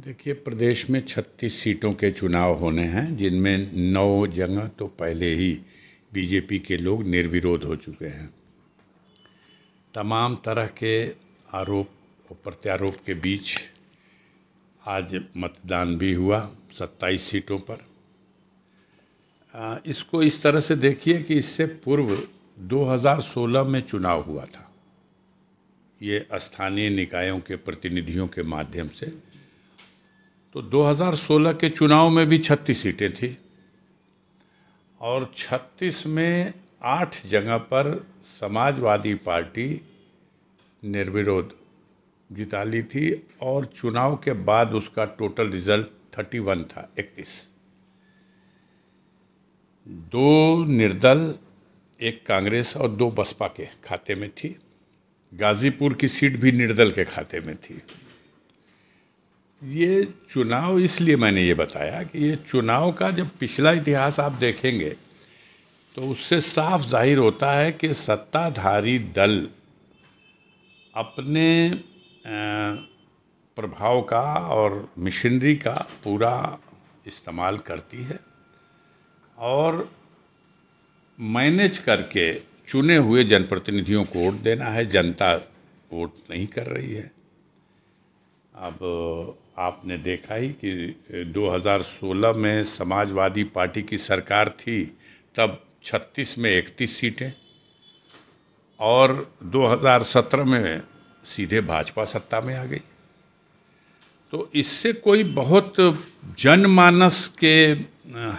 देखिए प्रदेश में 36 सीटों के चुनाव होने हैं जिनमें नौ जगह तो पहले ही बीजेपी के लोग निर्विरोध हो चुके हैं तमाम तरह के आरोप और प्रत्यारोप के बीच आज मतदान भी हुआ 27 सीटों पर इसको इस तरह से देखिए कि इससे पूर्व 2016 में चुनाव हुआ था ये स्थानीय निकायों के प्रतिनिधियों के माध्यम से तो 2016 के चुनाव में भी 36 सीटें थी और 36 में आठ जगह पर समाजवादी पार्टी निर्विरोध जिता ली थी और चुनाव के बाद उसका टोटल रिजल्ट 31 था 31 दो निर्दल एक कांग्रेस और दो बसपा के खाते में थी गाजीपुर की सीट भी निर्दल के खाते में थी ये चुनाव इसलिए मैंने ये बताया कि ये चुनाव का जब पिछला इतिहास आप देखेंगे तो उससे साफ जाहिर होता है कि सत्ताधारी दल अपने प्रभाव का और मिशनरी का पूरा इस्तेमाल करती है और मैनेज करके चुने हुए जनप्रतिनिधियों को वोट देना है जनता वोट नहीं कर रही है अब आपने देखा ही कि 2016 में समाजवादी पार्टी की सरकार थी तब 36 में 31 सीटें और 2017 में सीधे भाजपा सत्ता में आ गई तो इससे कोई बहुत जनमानस के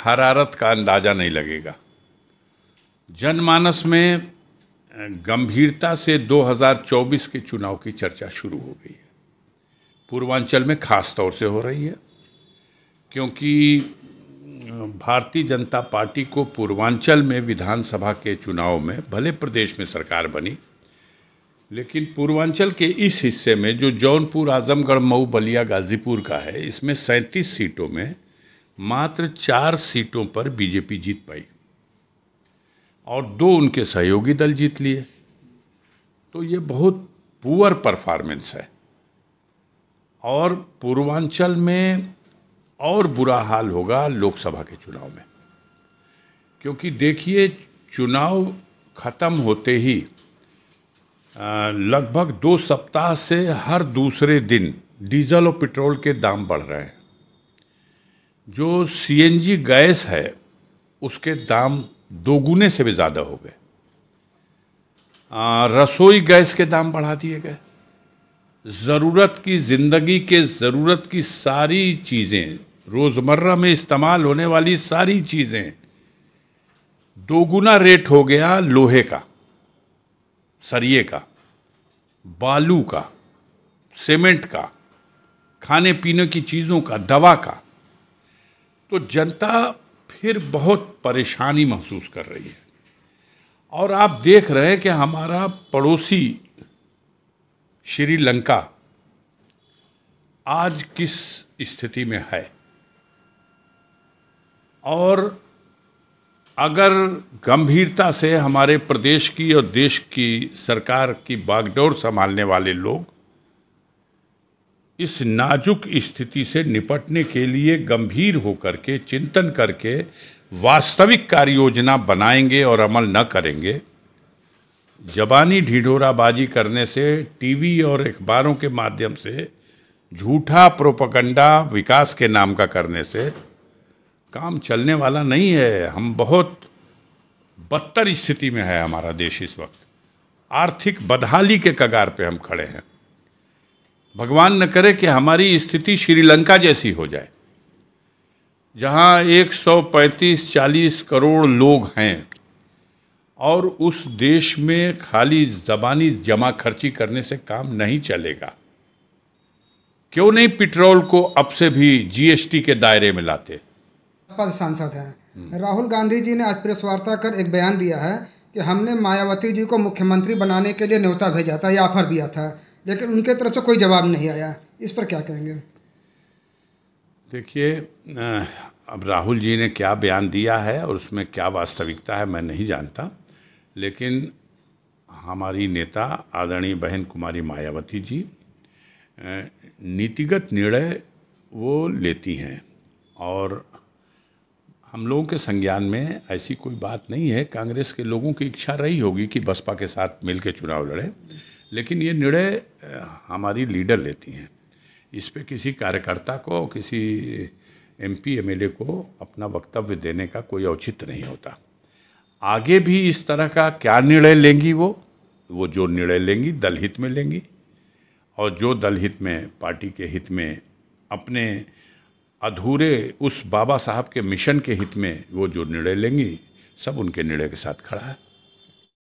हरारत का अंदाज़ा नहीं लगेगा जनमानस में गंभीरता से 2024 के चुनाव की चर्चा शुरू हो गई है पूर्वांचल में खास तौर से हो रही है क्योंकि भारतीय जनता पार्टी को पूर्वांचल में विधानसभा के चुनाव में भले प्रदेश में सरकार बनी लेकिन पूर्वांचल के इस हिस्से में जो जौनपुर आजमगढ़ मऊ बलिया गाजीपुर का है इसमें सैंतीस सीटों में मात्र चार सीटों पर बीजेपी जीत पाई और दो उनके सहयोगी दल जीत लिए तो ये बहुत पुअर परफॉर्मेंस है और पूर्वांचल में और बुरा हाल होगा लोकसभा के चुनाव में क्योंकि देखिए चुनाव ख़त्म होते ही लगभग दो सप्ताह से हर दूसरे दिन डीजल और पेट्रोल के दाम बढ़ रहे हैं जो सीएनजी गैस है उसके दाम दोगुने से भी ज़्यादा हो गए रसोई गैस के दाम बढ़ा दिए गए ज़रूरत की ज़िंदगी के ज़रूरत की सारी चीज़ें रोज़मर्रा में इस्तेमाल होने वाली सारी चीज़ें दोगुना रेट हो गया लोहे का सरिये का बालू का सीमेंट का खाने पीने की चीज़ों का दवा का तो जनता फिर बहुत परेशानी महसूस कर रही है और आप देख रहे हैं कि हमारा पड़ोसी श्रीलंका आज किस स्थिति में है और अगर गंभीरता से हमारे प्रदेश की और देश की सरकार की बागडोर संभालने वाले लोग इस नाजुक स्थिति से निपटने के लिए गंभीर होकर के चिंतन करके वास्तविक कार्य योजना बनाएंगे और अमल न करेंगे जबानी ढिढोराबाजी करने से टीवी और अखबारों के माध्यम से झूठा प्रोपगंडा विकास के नाम का करने से काम चलने वाला नहीं है हम बहुत बदतर स्थिति में है हमारा देश इस वक्त आर्थिक बदहाली के कगार पे हम खड़े हैं भगवान न करे कि हमारी स्थिति श्रीलंका जैसी हो जाए जहाँ 135-40 करोड़ लोग हैं और उस देश में खाली जबानी जमा खर्ची करने से काम नहीं चलेगा क्यों नहीं पेट्रोल को अब से भी जीएसटी के दायरे में लाते सांसद हैं राहुल गांधी जी ने आज प्रेस वार्ता कर एक बयान दिया है कि हमने मायावती जी को मुख्यमंत्री बनाने के लिए न्योता भेजा था या ऑफर दिया था लेकिन उनके तरफ से कोई जवाब नहीं आया इस पर क्या कहेंगे देखिए अब राहुल जी ने क्या बयान दिया है और उसमें क्या वास्तविकता है मैं नहीं जानता लेकिन हमारी नेता आदरणीय बहन कुमारी मायावती जी नीतिगत निर्णय वो लेती हैं और हम लोगों के संज्ञान में ऐसी कोई बात नहीं है कांग्रेस के लोगों की इच्छा रही होगी कि बसपा के साथ मिलकर चुनाव लड़े लेकिन ये निर्णय हमारी लीडर लेती हैं इस पे किसी कार्यकर्ता को किसी एमपी एमएलए को अपना वक्तव्य देने का कोई औचित्य नहीं होता आगे भी इस तरह का क्या निर्णय लेंगी वो वो जो निर्णय लेंगी दल हित में लेंगी और जो दल हित में पार्टी के हित में अपने अधूरे उस बाबा साहब के मिशन के हित में वो जो निर्णय लेंगी सब उनके निर्णय के साथ खड़ा है